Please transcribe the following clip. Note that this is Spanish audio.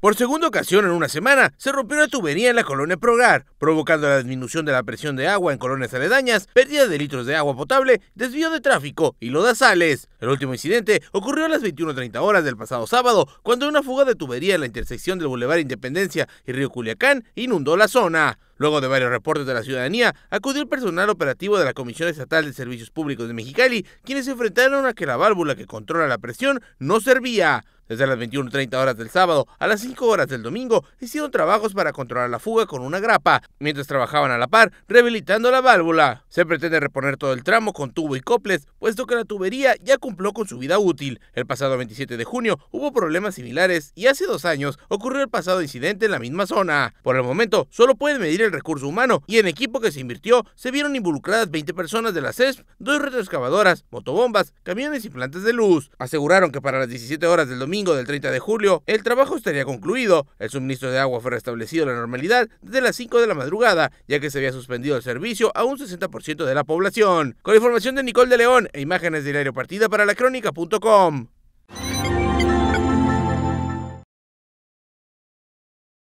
Por segunda ocasión en una semana, se rompió una tubería en la colonia Progar, provocando la disminución de la presión de agua en colonias aledañas, pérdida de litros de agua potable, desvío de tráfico y lodazales. El último incidente ocurrió a las 21.30 horas del pasado sábado, cuando una fuga de tubería en la intersección del Boulevard Independencia y Río Culiacán inundó la zona. Luego de varios reportes de la ciudadanía, acudió el personal operativo de la Comisión Estatal de Servicios Públicos de Mexicali, quienes se enfrentaron a que la válvula que controla la presión no servía. Desde las 21.30 horas del sábado a las 5 horas del domingo hicieron trabajos para controlar la fuga con una grapa, mientras trabajaban a la par rehabilitando la válvula. Se pretende reponer todo el tramo con tubo y coples, puesto que la tubería ya cumplió con su vida útil. El pasado 27 de junio hubo problemas similares y hace dos años ocurrió el pasado incidente en la misma zona. Por el momento solo pueden medir el recurso humano y en equipo que se invirtió se vieron involucradas 20 personas de la CESP, dos retroexcavadoras, motobombas, camiones y plantas de luz. Aseguraron que para las 17 horas del domingo del 30 de julio, el trabajo estaría concluido. El suministro de agua fue restablecido a la normalidad desde las 5 de la madrugada, ya que se había suspendido el servicio a un 60% de la población. Con información de Nicole de León e imágenes del aeropartida para la crónica.com.